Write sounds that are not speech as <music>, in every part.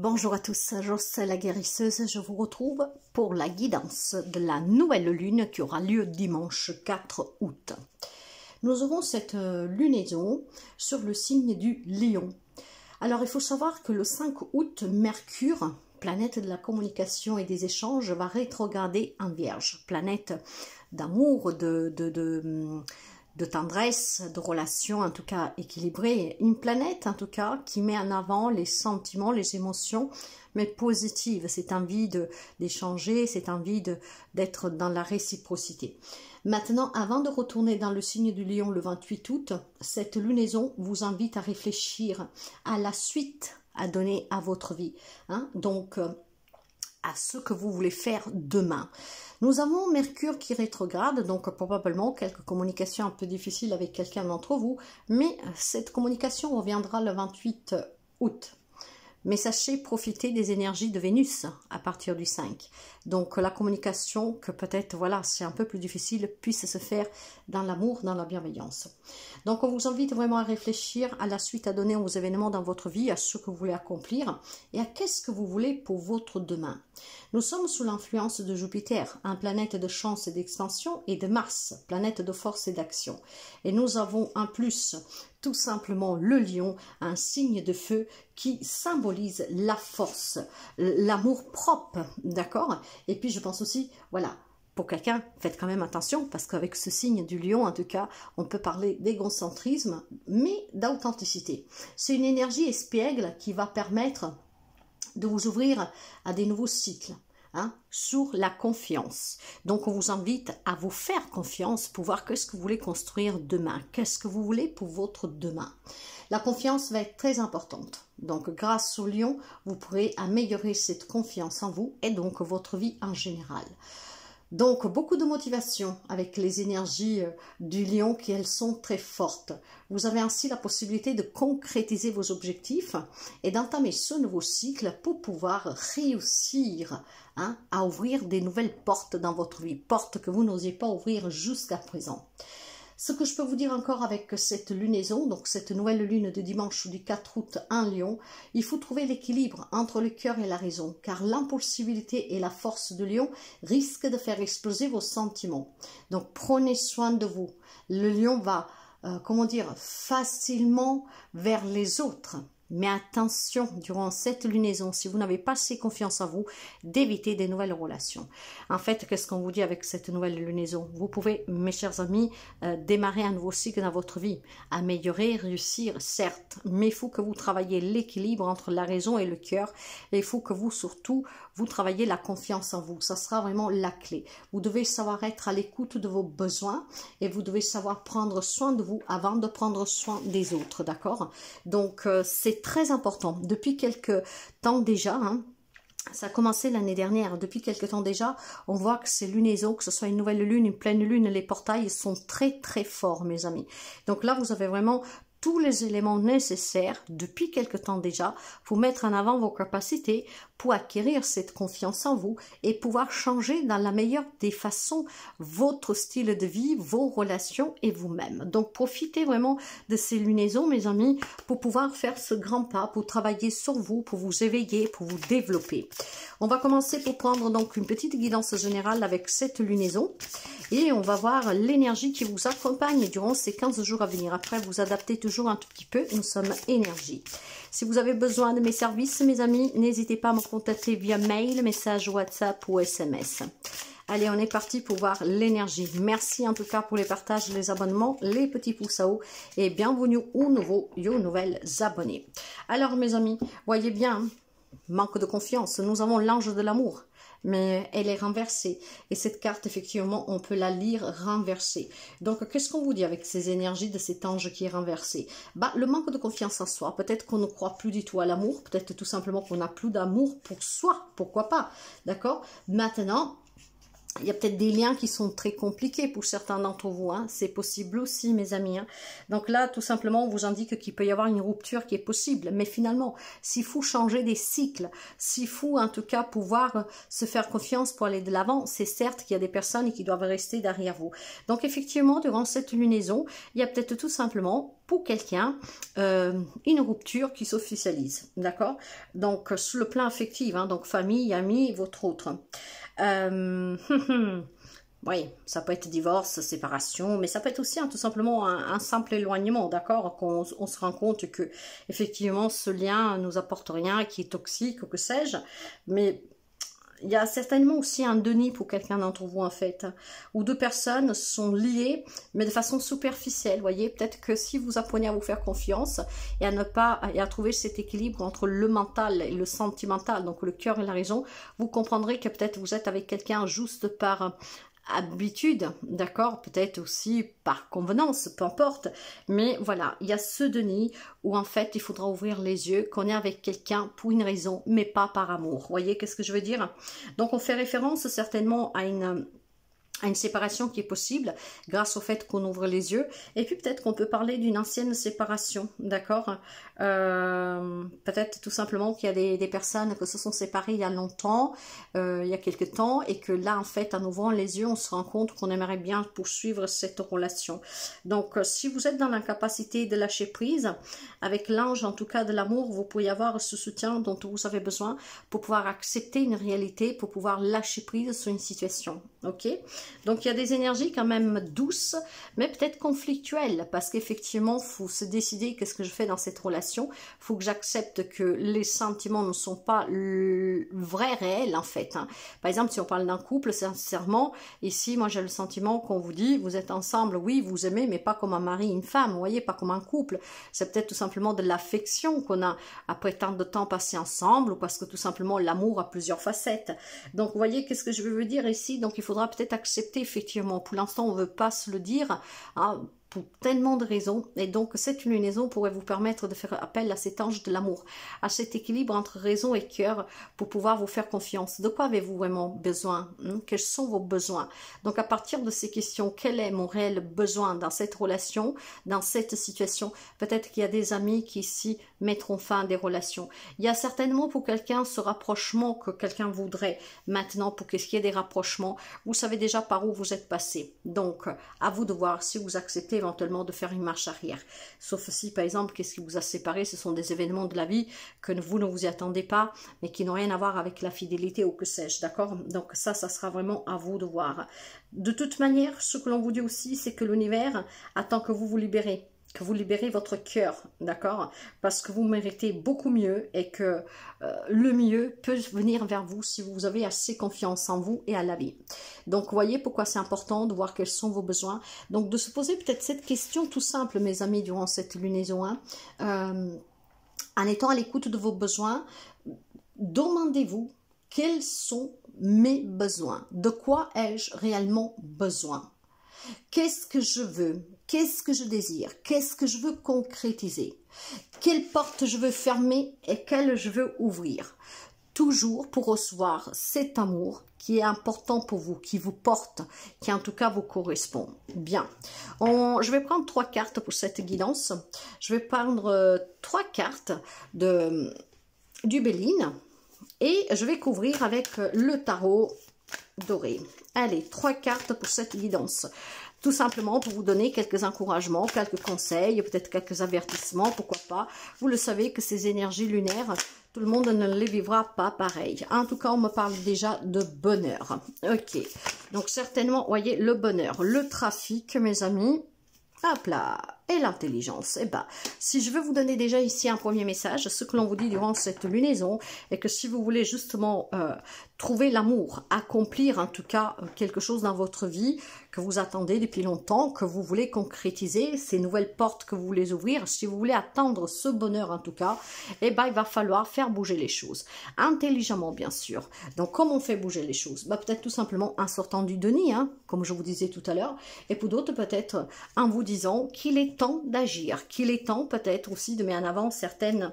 Bonjour à tous, Josse la guérisseuse, je vous retrouve pour la guidance de la nouvelle lune qui aura lieu dimanche 4 août. Nous aurons cette euh, lunaison sur le signe du lion. Alors il faut savoir que le 5 août, Mercure, planète de la communication et des échanges, va rétrograder en vierge, planète d'amour, de, de hum, de tendresse, de relations en tout cas équilibrée, une planète en tout cas qui met en avant les sentiments, les émotions, mais positives, cette envie d'échanger, cette envie d'être dans la réciprocité. Maintenant, avant de retourner dans le signe du lion le 28 août, cette lunaison vous invite à réfléchir à la suite à donner à votre vie. Hein? Donc, euh, à ce que vous voulez faire demain. Nous avons Mercure qui rétrograde, donc probablement quelques communications un peu difficiles avec quelqu'un d'entre vous, mais cette communication reviendra le 28 août. Mais sachez profiter des énergies de Vénus à partir du 5. Donc la communication que peut-être, voilà, c'est un peu plus difficile, puisse se faire dans l'amour, dans la bienveillance. Donc on vous invite vraiment à réfléchir à la suite à donner aux événements dans votre vie, à ce que vous voulez accomplir et à qu'est-ce que vous voulez pour votre demain. Nous sommes sous l'influence de Jupiter, un planète de chance et d'expansion, et de Mars, planète de force et d'action. Et nous avons en plus tout simplement le lion, un signe de feu qui symbolise la force, l'amour propre, d'accord Et puis je pense aussi, voilà, pour quelqu'un, faites quand même attention, parce qu'avec ce signe du lion, en tout cas, on peut parler d'égocentrisme, mais d'authenticité. C'est une énergie espiègle qui va permettre de vous ouvrir à des nouveaux cycles. Hein, sur la confiance. Donc on vous invite à vous faire confiance pour voir qu'est-ce que vous voulez construire demain, qu'est-ce que vous voulez pour votre demain. La confiance va être très importante. Donc grâce au lion, vous pourrez améliorer cette confiance en vous et donc votre vie en général. Donc beaucoup de motivation avec les énergies euh, du lion qui elles sont très fortes. Vous avez ainsi la possibilité de concrétiser vos objectifs et d'entamer ce nouveau cycle pour pouvoir réussir hein, à ouvrir des nouvelles portes dans votre vie, portes que vous n'osiez pas ouvrir jusqu'à présent. Ce que je peux vous dire encore avec cette lunaison, donc cette nouvelle lune de dimanche du 4 août en Lion, il faut trouver l'équilibre entre le cœur et la raison, car l'impulsivité et la force de Lion risquent de faire exploser vos sentiments. Donc prenez soin de vous. Le Lion va, euh, comment dire, facilement vers les autres. Mais attention, durant cette lunaison, si vous n'avez pas assez confiance en vous, d'éviter des nouvelles relations. En fait, qu'est-ce qu'on vous dit avec cette nouvelle lunaison Vous pouvez, mes chers amis, euh, démarrer un nouveau cycle dans votre vie, améliorer, réussir, certes, mais il faut que vous travailliez l'équilibre entre la raison et le cœur. Et il faut que vous, surtout, vous travaillez la confiance en vous. Ça sera vraiment la clé. Vous devez savoir être à l'écoute de vos besoins et vous devez savoir prendre soin de vous avant de prendre soin des autres, d'accord Donc, euh, c'est très important. Depuis quelques temps déjà, hein, ça a commencé l'année dernière. Depuis quelque temps déjà, on voit que c'est et lunaisons, que ce soit une nouvelle lune, une pleine lune, les portails sont très très forts, mes amis. Donc là, vous avez vraiment tous les éléments nécessaires depuis quelque temps déjà pour mettre en avant vos capacités, pour acquérir cette confiance en vous et pouvoir changer dans la meilleure des façons votre style de vie, vos relations et vous-même. Donc profitez vraiment de ces lunaisons, mes amis, pour pouvoir faire ce grand pas, pour travailler sur vous, pour vous éveiller, pour vous développer. On va commencer pour prendre donc une petite guidance générale avec cette lunaison et on va voir l'énergie qui vous accompagne durant ces 15 jours à venir. Après, vous adaptez toujours un tout petit peu, nous sommes énergie. Si vous avez besoin de mes services, mes amis, n'hésitez pas à me Contactez via mail, message WhatsApp ou SMS. Allez, on est parti pour voir l'énergie. Merci en tout cas pour les partages, les abonnements, les petits pouces à haut et bienvenue aux nouveaux et nouvelles abonnés. Alors mes amis, voyez bien, hein, manque de confiance, nous avons l'ange de l'amour mais euh, elle est renversée. Et cette carte, effectivement, on peut la lire renversée. Donc, qu'est-ce qu'on vous dit avec ces énergies de cet ange qui est renversé bah, Le manque de confiance en soi. Peut-être qu'on ne croit plus du tout à l'amour. Peut-être tout simplement qu'on n'a plus d'amour pour soi. Pourquoi pas D'accord Maintenant, il y a peut-être des liens qui sont très compliqués pour certains d'entre vous. Hein. C'est possible aussi, mes amis. Hein. Donc là, tout simplement, on vous indique qu'il peut y avoir une rupture qui est possible. Mais finalement, s'il faut changer des cycles, s'il faut en tout cas pouvoir euh, se faire confiance pour aller de l'avant, c'est certes qu'il y a des personnes qui doivent rester derrière vous. Donc effectivement, durant cette lunaison, il y a peut-être tout simplement pour quelqu'un euh, une rupture qui s'officialise. D'accord Donc, euh, sur le plan affectif, hein, donc famille, amis, votre autre. Euh, <laughs> oui, ça peut être divorce, séparation, mais ça peut être aussi hein, tout simplement un, simple éloignement, d'accord Qu'on on se rend compte que effectivement ce lien nous apporte rien, qui est toxique ou que sais-je, mais il y a certainement aussi un Denis pour quelqu'un d'entre vous en fait, où deux personnes sont liées, mais de façon superficielle, voyez. Peut-être que si vous apprenez à vous faire confiance et à ne pas et à trouver cet équilibre entre le mental et le sentimental, donc le cœur et la raison, vous comprendrez que peut-être vous êtes avec quelqu'un juste par habitude, d'accord, peut-être aussi par convenance, peu importe. Mais voilà, il y a ce denis où en fait il faudra ouvrir les yeux qu'on est avec quelqu'un pour une raison, mais pas par amour. voyez qu'est-ce que je veux dire Donc on fait référence certainement à une à une séparation qui est possible grâce au fait qu'on ouvre les yeux. Et puis peut-être qu'on peut parler d'une ancienne séparation, d'accord euh, Peut-être tout simplement qu'il y a des, personnes qui se sont séparées il y a longtemps, euh, il y a quelque temps, et que là, en fait, en ouvrant les yeux, on se rend compte qu'on aimerait bien poursuivre cette relation. Donc, euh, si vous êtes dans l'incapacité de lâcher prise, avec l'ange, en tout cas de l'amour, vous pouvez avoir ce soutien dont vous avez besoin pour pouvoir accepter une réalité, pour pouvoir lâcher prise sur une situation, ok donc il y a des énergies quand même douces, mais peut-être conflictuelles, parce qu'effectivement, faut se décider qu'est-ce que je fais dans cette relation. faut que j'accepte que les sentiments ne sont pas vrais, réels en fait. Hein. Par exemple, si on parle d'un couple, sincèrement, ici, moi j'ai le sentiment qu'on vous dit, vous êtes ensemble, oui, vous aimez, mais pas comme un mari, une femme, vous voyez, pas comme un couple. C'est peut-être tout simplement de l'affection qu'on a après tant de temps passé ensemble, ou parce que tout simplement l'amour a plusieurs facettes. Donc vous voyez, qu'est-ce que je veux dire ici Donc il faudra peut-être accepter effectivement. Pour l'instant, on veut pas se le dire. Hein pour tellement de raisons. Et donc, cette lunaison pourrait vous permettre de faire appel à cet ange de l'amour, à cet équilibre entre raison et cœur pour pouvoir vous faire confiance. De quoi avez-vous vraiment besoin hein? Quels sont vos besoins Donc, à partir de ces questions, quel est mon réel besoin dans cette relation, dans cette situation Peut-être qu'il y a des amis qui ici mettront fin à des relations. Il y a certainement pour quelqu'un ce rapprochement que quelqu'un voudrait maintenant pour qu'il y ait des rapprochements. Vous savez déjà par où vous êtes passé. Donc, à vous de voir si vous acceptez éventuellement de faire une marche arrière. Sauf si, par exemple, qu'est-ce qui vous a séparé Ce sont des événements de la vie que vous ne vous y attendez pas, mais qui n'ont rien à voir avec la fidélité ou que sais-je, d'accord Donc ça, ça sera vraiment à vous de voir. De toute manière, ce que l'on vous dit aussi, c'est que l'univers attend que vous vous libérez que vous libérez votre cœur, d'accord Parce que vous méritez beaucoup mieux et que euh, le mieux peut venir vers vous si vous avez assez confiance en vous et à la vie. Donc, voyez pourquoi c'est important de voir quels sont vos besoins. Donc, de se poser peut-être cette question tout simple, mes amis, durant cette lunaison. Euh, en étant à l'écoute de vos besoins, demandez-vous quels sont mes besoins De quoi ai-je réellement besoin Qu'est-ce que je veux Qu'est-ce que je désire Qu'est-ce que je veux concrétiser Quelle porte je veux fermer et quelle je veux ouvrir Toujours pour recevoir cet amour qui est important pour vous, qui vous porte, qui en tout cas vous correspond. Bien, je vais prendre trois cartes pour cette guidance. Je vais prendre euh, trois cartes de, du Béline et je vais couvrir avec le tarot doré. Allez, trois cartes pour cette guidance tout simplement pour vous donner quelques encouragements, quelques conseils, peut-être quelques avertissements, pourquoi pas. Vous le savez que ces énergies lunaires, tout le monde ne les vivra pas pareil. En tout cas, on me parle déjà de bonheur. Ok, donc certainement, voyez, le bonheur, le trafic, mes amis. Hop là Et l'intelligence Eh ben, si je veux vous donner déjà ici un premier message, ce que l'on vous dit durant cette lunaison, et que si vous voulez justement euh, trouver l'amour, accomplir en tout cas euh, quelque chose dans votre vie que vous attendez depuis longtemps, que vous voulez concrétiser, ces nouvelles portes que vous voulez ouvrir, si vous voulez attendre ce bonheur en tout cas, eh ben il va falloir faire bouger les choses, intelligemment bien sûr. Donc comment on fait bouger les choses ben, Peut-être tout simplement en sortant du denis, hein, comme je vous disais tout à l'heure, et pour d'autres peut-être en vous disant qu'il est temps d'agir, qu'il est temps peut-être aussi de mettre en avant certaines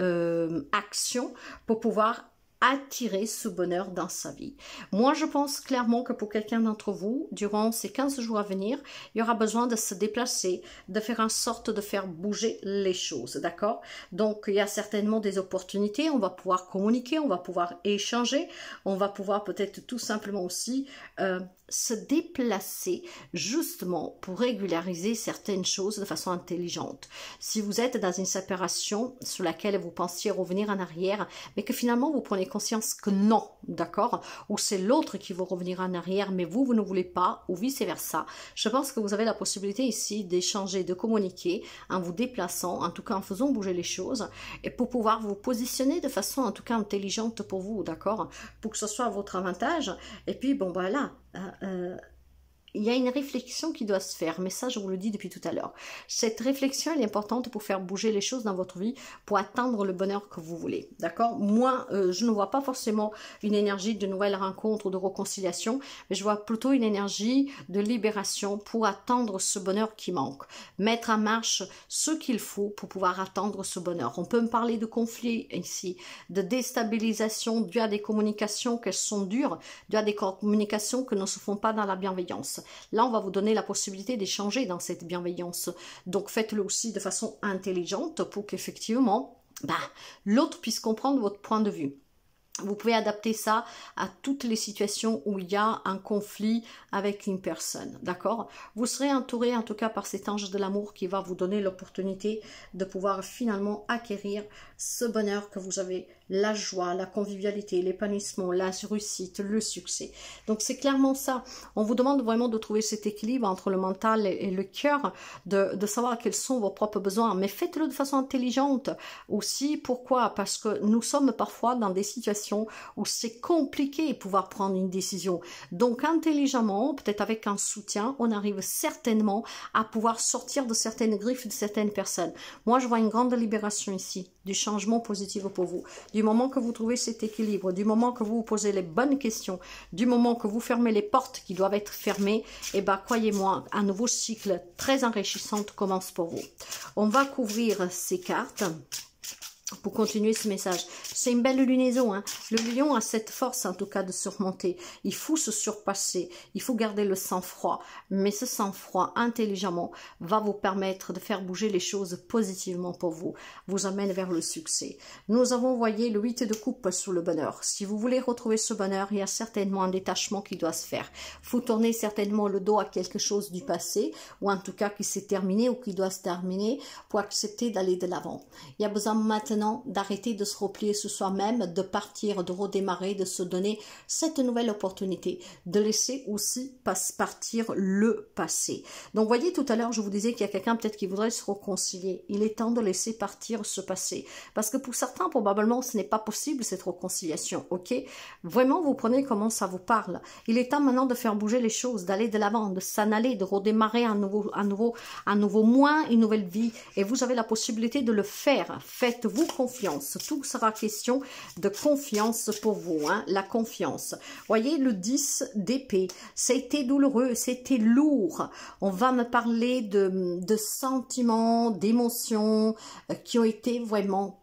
euh, actions pour pouvoir attirer ce bonheur dans sa vie. Moi, je pense clairement que pour quelqu'un d'entre vous, durant ces 15 jours à venir, il y aura besoin de se déplacer, de faire en sorte de faire bouger les choses, d'accord Donc, il y a certainement des opportunités, on va pouvoir communiquer, on va pouvoir échanger, on va pouvoir peut-être tout simplement aussi euh, se déplacer justement pour régulariser certaines choses de façon intelligente. Si vous êtes dans une séparation sur laquelle vous pensiez revenir en arrière, mais que finalement vous prenez conscience que non, d'accord, ou c'est l'autre qui veut revenir en arrière, mais vous, vous ne voulez pas, ou vice-versa, je pense que vous avez la possibilité ici d'échanger, de communiquer en vous déplaçant, en tout cas en faisant bouger les choses, et pour pouvoir vous positionner de façon en tout cas intelligente pour vous, d'accord, pour que ce soit à votre avantage. Et puis, bon, voilà, 呃呃 il y a une réflexion qui doit se faire, mais ça, je vous le dis depuis tout à l'heure. Cette réflexion, est importante pour faire bouger les choses dans votre vie, pour atteindre le bonheur que vous voulez. D'accord Moi, euh, je ne vois pas forcément une énergie de nouvelles rencontres ou de réconciliation, mais je vois plutôt une énergie de libération pour atteindre ce bonheur qui manque. Mettre en marche ce qu'il faut pour pouvoir atteindre ce bonheur. On peut me parler de conflits ici, de déstabilisation due à des communications qu'elles sont dures, due à des communications que ne se font pas dans la bienveillance. Là, on va vous donner la possibilité d'échanger dans cette bienveillance. Donc, faites-le aussi de façon intelligente pour qu'effectivement, bah, l'autre puisse comprendre votre point de vue. Vous pouvez adapter ça à toutes les situations où il y a un conflit avec une personne, d'accord Vous serez entouré en tout cas par cet ange de l'amour qui va vous donner l'opportunité de pouvoir finalement acquérir ce bonheur que vous avez, la joie, la convivialité, l'épanouissement, la réussite, le succès. Donc c'est clairement ça. On vous demande vraiment de trouver cet équilibre entre le mental et, le cœur, de, savoir quels sont vos propres besoins, mais faites-le de façon intelligente aussi. Pourquoi Parce que nous sommes parfois dans des situations où c'est compliqué de pouvoir prendre une décision. Donc intelligemment, peut-être avec un soutien, on arrive certainement à pouvoir sortir de certaines griffes de certaines personnes. Moi, je vois une grande libération ici du champ positif pour vous. Du moment que vous trouvez cet équilibre, du moment que vous vous posez les bonnes questions, du moment que vous fermez les portes qui doivent être fermées, et eh ben, croyez-moi, un nouveau cycle très enrichissant commence pour vous. On va couvrir ces cartes pour continuer ce message. C'est une belle lunaison. Hein. Le lion a cette force, en tout cas, de surmonter. Il faut se surpasser. Il faut garder le sang-froid. Mais ce sang-froid, intelligemment, va vous permettre de faire bouger les choses positivement pour vous. Vous amène vers le succès. Nous avons, envoyé le 8 de coupe sous le bonheur. Si vous voulez retrouver ce bonheur, il y a certainement un détachement qui doit se faire. Vous tourner certainement le dos à quelque chose du passé, ou en tout cas qui s'est terminé ou qui doit se terminer, pour accepter d'aller de l'avant. Il y a besoin maintenant d'arrêter de se replier sur soi-même, de partir, de redémarrer, de se donner cette nouvelle opportunité, de laisser aussi partir le passé. Donc, voyez, tout à l'heure, je vous disais qu'il y a quelqu'un peut-être qui voudrait se reconcilier. Il est temps de laisser partir ce passé. Parce que pour certains, probablement, ce n'est pas possible, cette reconciliation, ok Vraiment, vous prenez comment ça vous parle. Il est temps maintenant de faire bouger les choses, d'aller de l'avant, de s'en aller, de redémarrer un nouveau, un nouveau, un nouveau moins, une nouvelle vie. Et vous avez la possibilité de le faire. Faites-vous confiance. Tout sera question de confiance pour vous, hein, la confiance. Voyez le 10 d'épée, c'était douloureux, c'était lourd. On va me parler de sentiments, d'émotions euh, qui ont été vraiment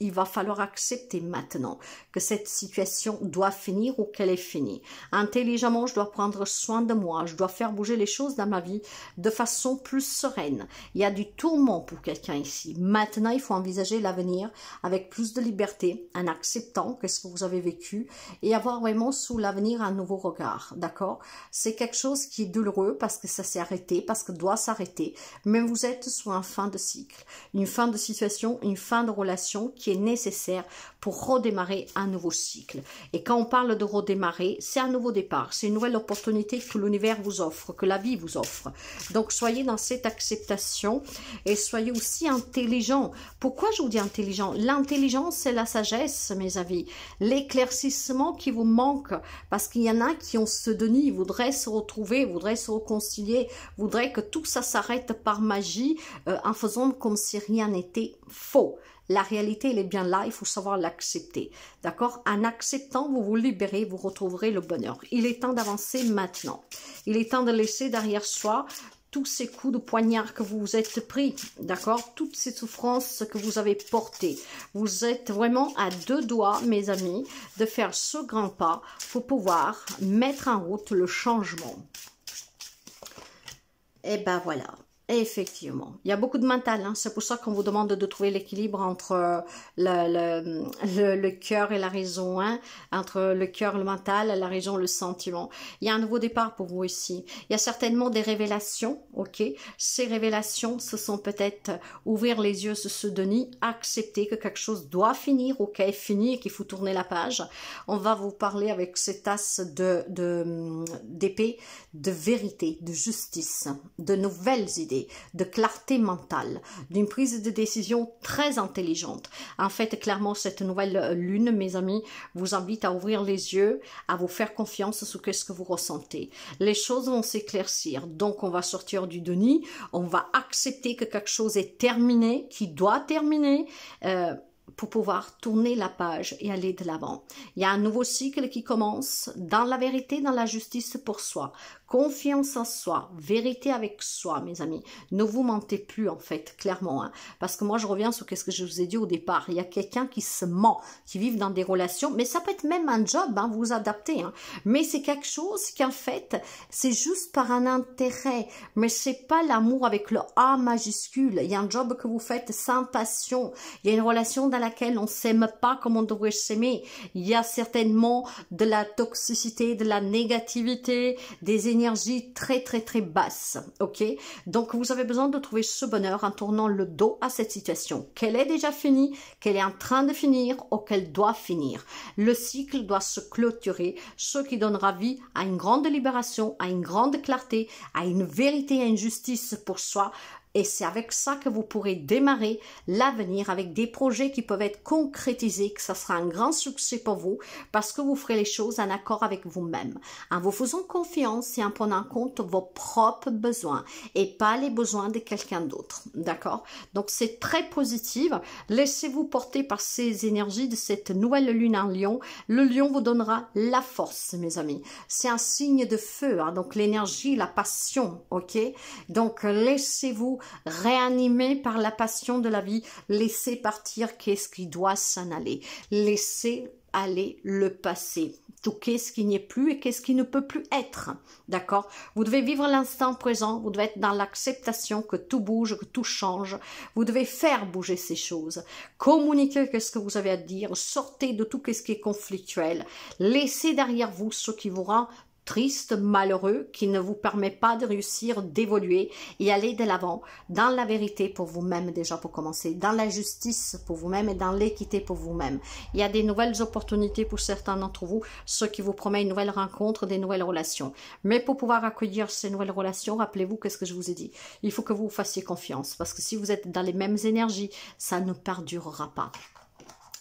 il va falloir accepter maintenant que cette situation doit finir ou qu'elle est finie. Intelligemment, je dois prendre soin de moi, je dois faire bouger les choses dans ma vie de façon plus sereine. Il y a du tourment pour quelqu'un ici. Maintenant, il faut envisager l'avenir avec plus de liberté, en acceptant ce que vous avez vécu et avoir vraiment sous l'avenir un nouveau regard, d'accord C'est quelque chose qui est douloureux parce que ça s'est arrêté, parce que doit s'arrêter, mais vous êtes sous un fin de cycle, une fin de situation, une fin de relation qui est nécessaire pour redémarrer un nouveau cycle. Et quand on parle de redémarrer, c'est un nouveau départ, c'est une nouvelle opportunité que l'univers vous offre, que la vie vous offre. Donc soyez dans cette acceptation et soyez aussi intelligent. Pourquoi je vous dis intelligent L'intelligence, c'est la sagesse, mes amis. L'éclaircissement qui vous manque, parce qu'il y en a qui ont ce denis, voudraient se retrouver, voudraient se reconcilier, voudraient que tout ça s'arrête par magie euh, en faisant comme si rien n'était faux. La réalité, elle est bien là, il faut savoir l'accepter. D'accord En acceptant, vous vous libérez, vous retrouverez le bonheur. Il est temps d'avancer maintenant. Il est temps de laisser derrière soi tous ces coups de poignard que vous vous êtes pris, d'accord Toutes ces souffrances que vous avez portées. Vous êtes vraiment à deux doigts, mes amis, de faire ce grand pas pour pouvoir mettre en route le changement. Et eh ben voilà. Effectivement. Il y a beaucoup de mental. Hein. C'est pour ça qu'on vous demande de trouver l'équilibre entre euh, le, cœur et la raison. Hein. Entre le cœur, le mental, la raison, le sentiment. Il y a un nouveau départ pour vous ici. Il y a certainement des révélations. OK Ces révélations, ce sont peut-être euh, ouvrir les yeux sur ce Denis, accepter que quelque chose doit finir. OK Fini et qu'il faut tourner la page. On va vous parler avec ces tasses d'épée de, hum, d'épée, de vérité, de justice, de nouvelles idées de clarté mentale, d'une prise de décision très intelligente. En fait, clairement, cette nouvelle euh, lune, mes amis, vous invite à ouvrir les yeux, à vous faire confiance sur ce que vous ressentez. Les choses vont s'éclaircir, donc on va sortir du denis, on va accepter que quelque chose est terminé, qui doit terminer. Euh, pour pouvoir tourner la page et aller de l'avant. Il y a un nouveau cycle qui commence dans la vérité, dans la justice pour soi. Confiance en soi, vérité avec soi, mes amis. Ne vous mentez plus, en fait, clairement. Hein, parce que moi, je reviens sur ce que je vous ai dit au départ. Il y a quelqu'un qui se ment, qui vit dans des relations, mais ça peut être même un job, hein, vous vous adaptez. Hein, mais c'est quelque chose qui en fait, c'est juste par un intérêt. Mais c'est pas l'amour avec le A majuscule. Il y a un job que vous faites sans passion. Il y a une relation dans laquelle on s'aime pas comme on devrait s'aimer. Il y a certainement de la toxicité, de la négativité, des énergie très très très basse, ok Donc vous avez besoin de trouver ce bonheur en tournant le dos à cette situation, qu'elle est déjà finie, qu'elle est en train de finir ou qu'elle doit finir. Le cycle doit se clôturer, ce qui donnera vie à une grande libération, à une grande clarté, à une vérité à une justice pour soi, et c'est avec ça que vous pourrez démarrer l'avenir avec des projets qui peuvent être concrétisés, que ça sera un grand succès pour vous parce que vous ferez les choses en accord avec vous-même, en vous faisant confiance et en prenant en compte vos propres besoins et pas les besoins de quelqu'un d'autre. D'accord Donc c'est très positif. Laissez-vous porter par ces énergies de cette nouvelle lune en lion. Le lion vous donnera la force, mes amis. C'est un signe de feu, hein? donc l'énergie, la passion, ok Donc laissez-vous Réanimé par la passion de la vie, laissez partir qu'est-ce qui doit s'en aller, laissez aller le passé, tout qu'est-ce qui n'y est plus et qu'est-ce qui ne peut plus être, d'accord Vous devez vivre l'instant présent, vous devez être dans l'acceptation que tout bouge, que tout change, vous devez faire bouger ces choses, communiquer qu'est-ce que vous avez à dire, sortez de tout qu'est-ce qui est conflictuel, laissez derrière vous ce qui vous rend triste, malheureux, qui ne vous permet pas de réussir, d'évoluer et aller de l'avant dans la vérité pour vous-même déjà pour commencer, dans la justice pour vous-même et dans l'équité pour vous-même. Il y a des nouvelles opportunités pour certains d'entre vous, ce qui vous promet une nouvelle rencontre, des nouvelles relations. Mais pour pouvoir accueillir ces nouvelles relations, rappelez-vous qu'est-ce que je vous ai dit. Il faut que vous fassiez confiance parce que si vous êtes dans les mêmes énergies, ça ne perdurera pas.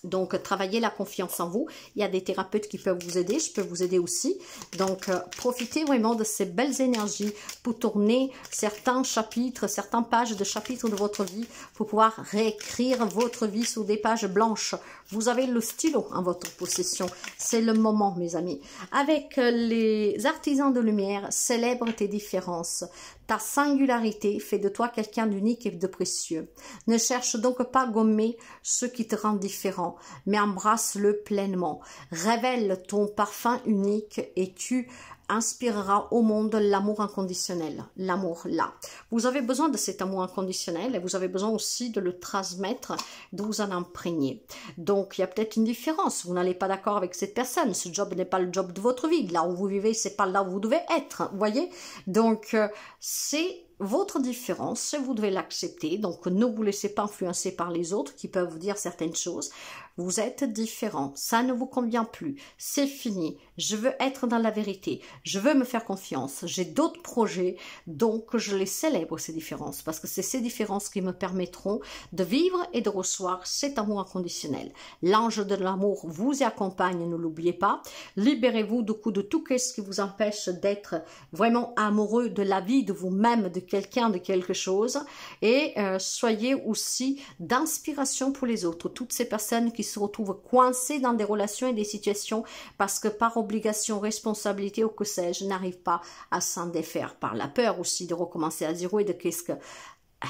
Donc, travaillez la confiance en vous. Il y a des thérapeutes qui peuvent vous aider. Je peux vous aider aussi. Donc, euh, profitez vraiment de ces belles énergies pour tourner certains chapitres, certaines pages de chapitres de votre vie pour pouvoir réécrire votre vie sur des pages blanches. Vous avez le stylo en votre possession. C'est le moment, mes amis. Avec euh, les artisans de lumière, célèbre tes différences. Ta singularité fait de toi quelqu'un d'unique et de précieux. Ne cherche donc pas à gommer ce qui te rend différent mais embrasse-le pleinement. Révèle ton parfum unique et tu inspireras au monde l'amour inconditionnel, l'amour là. Vous avez besoin de cet amour inconditionnel et vous avez besoin aussi de le transmettre, de vous en imprégner. Donc il y a peut-être une différence, vous n'allez pas d'accord avec cette personne, ce job n'est pas le job de votre vie, là où vous vivez, c'est pas là où vous devez être, voyez Donc euh, c'est votre différence, vous devez l'accepter, donc ne vous laissez pas influencer par les autres qui peuvent vous dire certaines choses. Vous êtes différent. Ça ne vous convient plus. C'est fini. Je veux être dans la vérité. Je veux me faire confiance. J'ai d'autres projets. Donc, je les célèbre, ces différences. Parce que c'est ces différences qui me permettront de vivre et de recevoir cet amour inconditionnel. L'ange de l'amour vous y accompagne. Ne l'oubliez pas. Libérez-vous du coup de tout ce qui vous empêche d'être vraiment amoureux de la vie, de vous-même, de quelqu'un, de quelque chose. Et euh, soyez aussi d'inspiration pour les autres. Toutes ces personnes qui se retrouvent coincés dans des relations et des situations parce que par obligation, responsabilité ou que sais-je, n'arrivent pas à s'en défaire par la peur aussi de recommencer à zéro et de qu'est-ce que euh,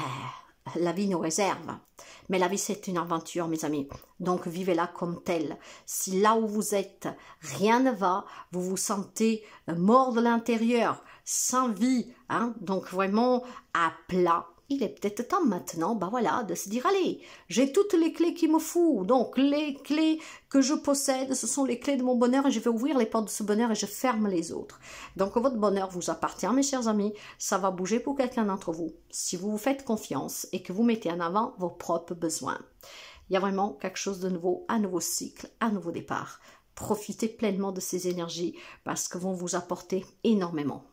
la vie nous réserve. Mais la vie, c'est une aventure, mes amis. Donc, vivez-la comme telle. Si là où vous êtes, rien ne va, vous vous sentez euh, mort de l'intérieur, sans vie, hein, donc vraiment à plat, il est peut-être temps maintenant, bah voilà, de se dire, allez, j'ai toutes les clés qui me faut, donc les clés que je possède, ce sont les clés de mon bonheur, et je vais ouvrir les portes de ce bonheur et je ferme les autres. Donc votre bonheur vous appartient, mes chers amis, ça va bouger pour quelqu'un d'entre vous, si vous vous faites confiance et que vous mettez en avant vos propres besoins. Il y a vraiment quelque chose de nouveau, un nouveau cycle, un nouveau départ. Profitez pleinement de ces énergies parce qu'elles vont vous apporter énormément.